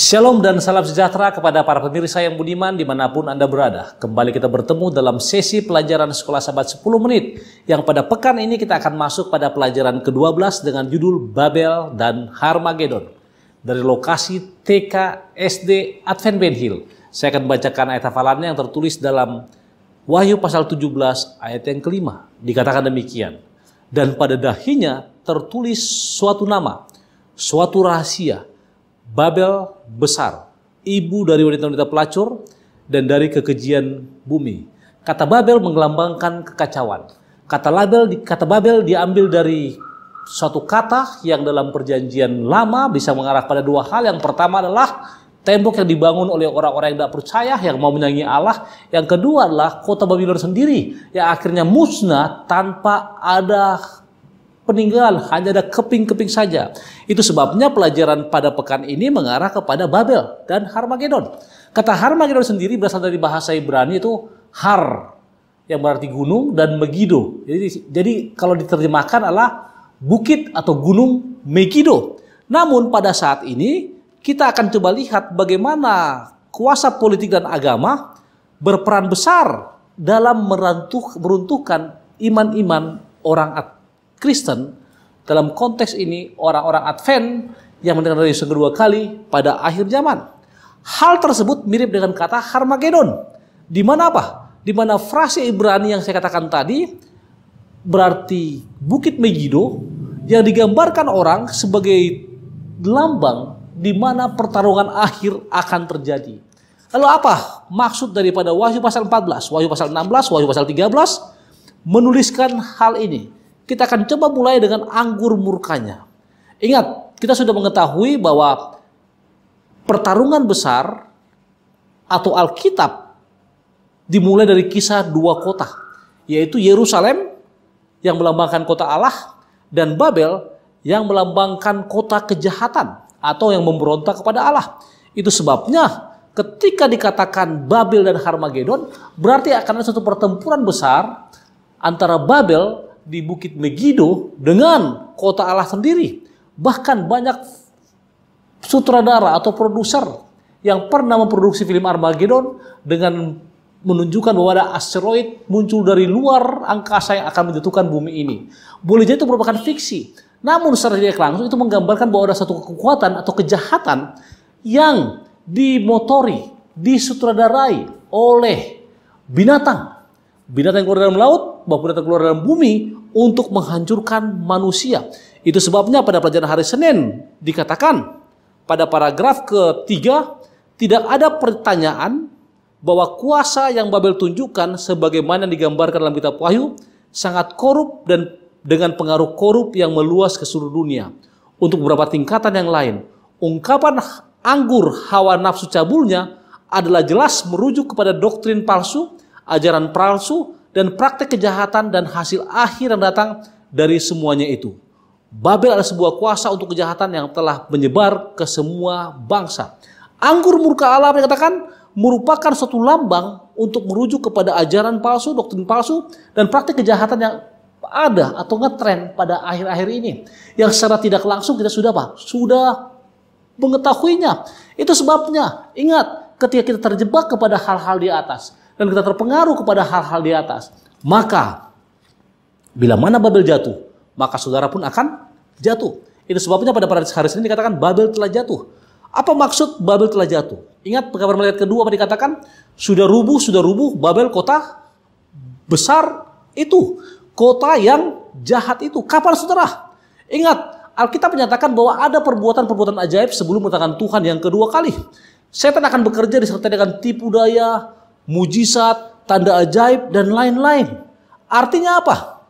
Shalom dan salam sejahtera kepada para pemirsa yang budiman dimanapun Anda berada. Kembali kita bertemu dalam sesi pelajaran Sekolah Sahabat 10 Menit yang pada pekan ini kita akan masuk pada pelajaran ke-12 dengan judul Babel dan Harmagedon dari lokasi TK SD Advent Ben Hill. Saya akan bacakan ayat hafalannya yang tertulis dalam Wahyu pasal 17 ayat yang kelima. Dikatakan demikian. Dan pada dahinya tertulis suatu nama, suatu rahasia, Babel besar, ibu dari wanita-wanita pelacur dan dari kekejian bumi. Kata Babel menggelambangkan kekacauan. Kata Babel, kata Babel diambil dari suatu kata yang dalam perjanjian lama bisa mengarah pada dua hal. Yang pertama adalah tembok yang dibangun oleh orang-orang yang tidak percaya yang mau menyanyi Allah. Yang kedua adalah kota Babylon sendiri yang akhirnya musnah tanpa ada peninggalan, hanya ada keping-keping saja. Itu sebabnya pelajaran pada pekan ini mengarah kepada Babel dan Harmagedon. Kata Harmagedon sendiri berasal dari bahasa Ibrani itu Har, yang berarti gunung, dan Megiddo. Jadi, jadi kalau diterjemahkan adalah bukit atau gunung Megiddo. Namun pada saat ini kita akan coba lihat bagaimana kuasa politik dan agama berperan besar dalam meruntuhkan iman-iman orang Kristen, dalam konteks ini orang-orang Advent yang mendengar dari kedua kali pada akhir zaman. Hal tersebut mirip dengan kata Harmagedon. Di mana apa? Di mana frase Ibrani yang saya katakan tadi berarti Bukit Megiddo yang digambarkan orang sebagai lambang di mana pertarungan akhir akan terjadi. Lalu apa maksud daripada Wahyu pasal 14, Wahyu pasal 16, Wahyu pasal 13 menuliskan hal ini? Kita akan coba mulai dengan anggur murkanya. Ingat, kita sudah mengetahui bahwa pertarungan besar atau Alkitab dimulai dari kisah dua kota, yaitu Yerusalem yang melambangkan kota Allah dan Babel yang melambangkan kota kejahatan atau yang memberontak kepada Allah. Itu sebabnya ketika dikatakan Babel dan Harmagedon berarti akan ada satu pertempuran besar antara Babel di Bukit Megido dengan kota Allah sendiri. Bahkan banyak sutradara atau produser yang pernah memproduksi film Armageddon dengan menunjukkan bahwa ada asteroid muncul dari luar angkasa yang akan menjatuhkan bumi ini. Boleh jadi itu merupakan fiksi. Namun secara tidak langsung itu menggambarkan bahwa ada satu kekuatan atau kejahatan yang dimotori, disutradarai oleh binatang binatang yang keluar dalam laut maupun binatang keluar dalam bumi untuk menghancurkan manusia. Itu sebabnya pada pelajaran hari Senin dikatakan pada paragraf ketiga tidak ada pertanyaan bahwa kuasa yang Babel tunjukkan sebagaimana digambarkan dalam kitab Wahyu sangat korup dan dengan pengaruh korup yang meluas ke seluruh dunia. Untuk beberapa tingkatan yang lain, ungkapan anggur hawa nafsu cabulnya adalah jelas merujuk kepada doktrin palsu ajaran palsu, dan praktek kejahatan dan hasil akhir yang datang dari semuanya itu. Babel adalah sebuah kuasa untuk kejahatan yang telah menyebar ke semua bangsa. Anggur murka Allah dikatakan merupakan suatu lambang untuk merujuk kepada ajaran palsu, doktrin palsu, dan praktik kejahatan yang ada atau ngetren pada akhir-akhir ini. Yang secara tidak langsung kita sudah apa? Sudah mengetahuinya. Itu sebabnya, ingat, ketika kita terjebak kepada hal-hal di atas, dan kita terpengaruh kepada hal-hal di atas, maka bila mana Babel jatuh, maka saudara pun akan jatuh. Itu sebabnya pada para hari ini dikatakan Babel telah jatuh. Apa maksud Babel telah jatuh? Ingat kabar melihat kedua apa dikatakan? Sudah rubuh, sudah rubuh Babel kota besar itu. Kota yang jahat itu. Kapan saudara? Ingat, Alkitab menyatakan bahwa ada perbuatan-perbuatan ajaib sebelum kedatangan Tuhan yang kedua kali. Setan akan bekerja disertai dengan tipu daya, mujizat, tanda ajaib, dan lain-lain. Artinya apa?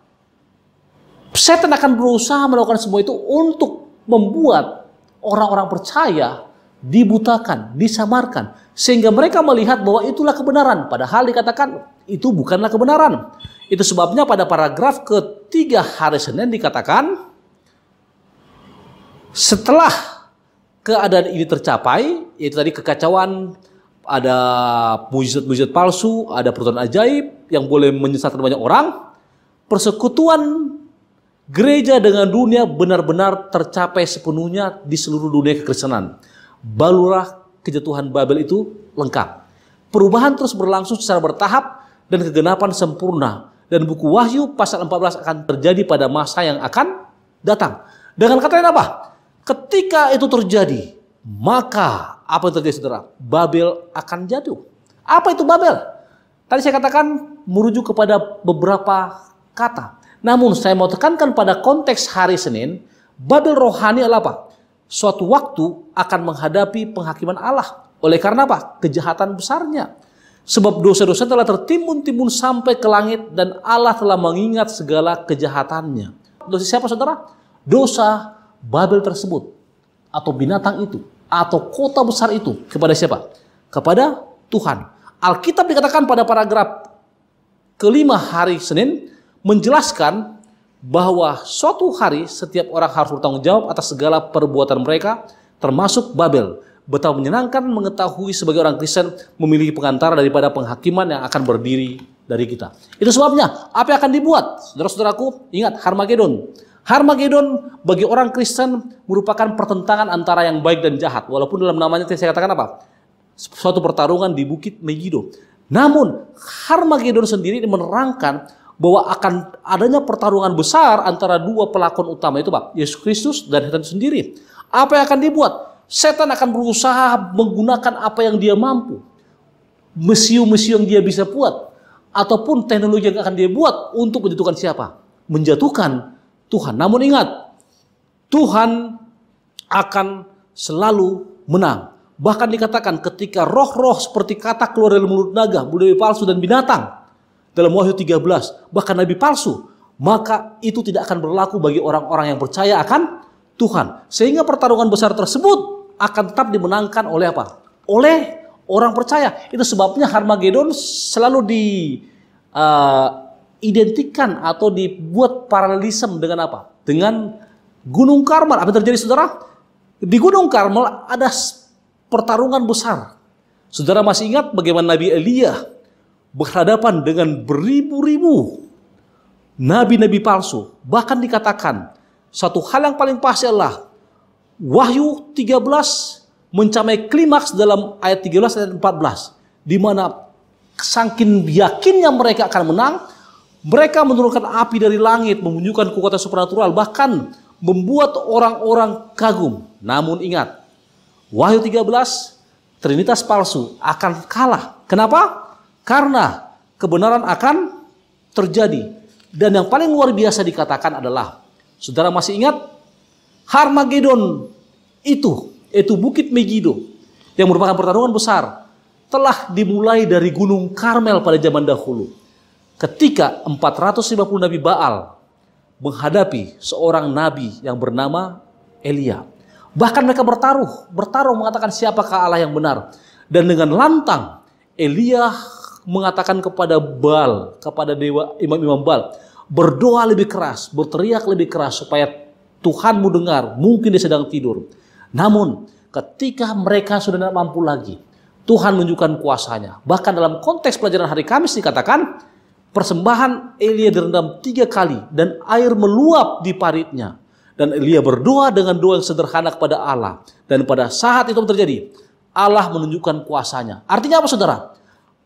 Setan akan berusaha melakukan semua itu untuk membuat orang-orang percaya dibutakan, disamarkan. Sehingga mereka melihat bahwa itulah kebenaran. Padahal dikatakan itu bukanlah kebenaran. Itu sebabnya pada paragraf ketiga hari Senin dikatakan, setelah keadaan ini tercapai, yaitu tadi kekacauan ada mujizat-mujizat palsu, ada perbuatan ajaib yang boleh menyesatkan banyak orang, persekutuan gereja dengan dunia benar-benar tercapai sepenuhnya di seluruh dunia kekristenan. Balurah kejatuhan Babel itu lengkap. Perubahan terus berlangsung secara bertahap dan kegenapan sempurna. Dan buku Wahyu pasal 14 akan terjadi pada masa yang akan datang. Dengan kata lain apa? Ketika itu terjadi, maka apa itu terjadi saudara? Babel akan jatuh. Apa itu Babel? Tadi saya katakan merujuk kepada beberapa kata. Namun saya mau tekankan pada konteks hari Senin, Babel rohani adalah apa? Suatu waktu akan menghadapi penghakiman Allah. Oleh karena apa? Kejahatan besarnya. Sebab dosa-dosa telah tertimbun-timbun sampai ke langit dan Allah telah mengingat segala kejahatannya. Dosa siapa saudara? Dosa Babel tersebut atau binatang itu atau kota besar itu kepada siapa? Kepada Tuhan. Alkitab dikatakan pada paragraf kelima hari Senin menjelaskan bahwa suatu hari setiap orang harus bertanggung jawab atas segala perbuatan mereka termasuk Babel. Betapa menyenangkan mengetahui sebagai orang Kristen memiliki pengantara daripada penghakiman yang akan berdiri dari kita. Itu sebabnya apa yang akan dibuat? Saudara-saudaraku, ingat Harmagedon. Harmagedon bagi orang Kristen merupakan pertentangan antara yang baik dan jahat. Walaupun dalam namanya saya katakan apa? Suatu pertarungan di Bukit Megiddo. Namun Harmagedon sendiri menerangkan bahwa akan adanya pertarungan besar antara dua pelakon utama itu Pak, Yesus Kristus dan setan sendiri. Apa yang akan dibuat? Setan akan berusaha menggunakan apa yang dia mampu. Mesiu-mesiu yang dia bisa buat. Ataupun teknologi yang akan dia buat untuk menjatuhkan siapa? Menjatuhkan Tuhan. Namun ingat, Tuhan akan selalu menang. Bahkan dikatakan ketika roh-roh seperti kata keluar dari mulut naga, budak palsu dan binatang dalam Wahyu 13, bahkan nabi palsu, maka itu tidak akan berlaku bagi orang-orang yang percaya akan Tuhan. Sehingga pertarungan besar tersebut akan tetap dimenangkan oleh apa? Oleh orang percaya. Itu sebabnya Harmagedon selalu di eh, identikan atau dibuat paralelisme dengan apa? Dengan Gunung Karmel. Apa terjadi saudara? Di Gunung Karmel ada pertarungan besar. Saudara masih ingat bagaimana Nabi Elia berhadapan dengan beribu-ribu nabi-nabi palsu. Bahkan dikatakan, satu hal yang paling pasti adalah Wahyu 13 mencapai klimaks dalam ayat 13 dan 14. Di mana sangkin yakinnya mereka akan menang, mereka menurunkan api dari langit, menunjukkan kekuatan supernatural, bahkan membuat orang-orang kagum. Namun ingat, Wahyu 13, Trinitas palsu akan kalah. Kenapa? Karena kebenaran akan terjadi. Dan yang paling luar biasa dikatakan adalah, saudara masih ingat? Harmagedon itu, yaitu Bukit Megiddo, yang merupakan pertarungan besar, telah dimulai dari Gunung Karmel pada zaman dahulu ketika 450 nabi Baal menghadapi seorang nabi yang bernama Elia. Bahkan mereka bertaruh, bertaruh mengatakan siapakah Allah yang benar. Dan dengan lantang Elia mengatakan kepada Baal, kepada dewa imam-imam Baal, berdoa lebih keras, berteriak lebih keras supaya Tuhanmu dengar, mungkin dia sedang tidur. Namun ketika mereka sudah tidak mampu lagi, Tuhan menunjukkan kuasanya. Bahkan dalam konteks pelajaran hari Kamis dikatakan, Persembahan Elia direndam tiga kali dan air meluap di paritnya. Dan Elia berdoa dengan doa yang sederhana kepada Allah. Dan pada saat itu terjadi, Allah menunjukkan kuasanya. Artinya apa saudara?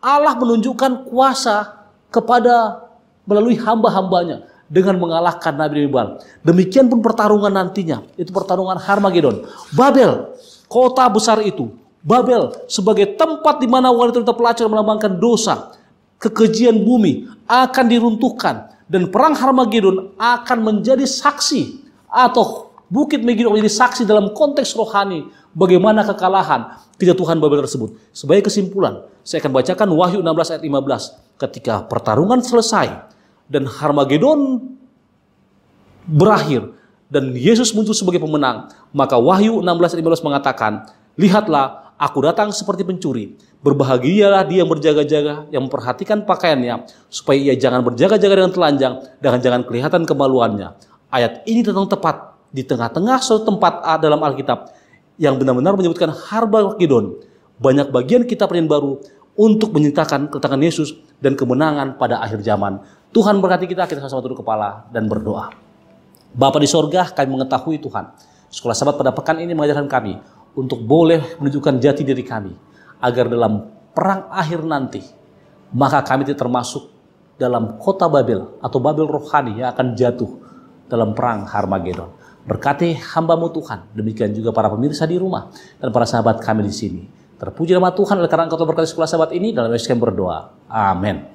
Allah menunjukkan kuasa kepada melalui hamba-hambanya dengan mengalahkan Nabi Bal. Demikian pun pertarungan nantinya. Itu pertarungan Harmagedon. Babel, kota besar itu. Babel sebagai tempat di mana wanita-wanita pelacur melambangkan dosa kekejian bumi akan diruntuhkan dan perang Harmagedon akan menjadi saksi atau Bukit Megiddo menjadi saksi dalam konteks rohani bagaimana kekalahan kejatuhan Babel tersebut. Sebagai kesimpulan, saya akan bacakan Wahyu 16 ayat 15. Ketika pertarungan selesai dan Harmagedon berakhir dan Yesus muncul sebagai pemenang, maka Wahyu 16 ayat 15 mengatakan, "Lihatlah, aku datang seperti pencuri. Berbahagialah dia yang berjaga-jaga, yang memperhatikan pakaiannya, supaya ia jangan berjaga-jaga dengan telanjang, dan jangan kelihatan kemaluannya. Ayat ini tentang tepat di tengah-tengah suatu tempat ah, dalam Alkitab yang benar-benar menyebutkan harba Kidon. Banyak bagian kitab yang Baru untuk menyatakan ketangan Yesus dan kemenangan pada akhir zaman. Tuhan berkati kita, kita sama-sama turun kepala dan berdoa. Bapa di sorga, kami mengetahui Tuhan. Sekolah sahabat pada pekan ini mengajarkan kami untuk boleh menunjukkan jati diri kami agar dalam perang akhir nanti maka kami tidak termasuk dalam kota Babel atau Babel rohani yang akan jatuh dalam perang Harmagedon. Berkati hambamu Tuhan, demikian juga para pemirsa di rumah dan para sahabat kami di sini. Terpuji nama Tuhan oleh karena engkau berkati sekolah sahabat ini dalam Yesus berdoa. Amin.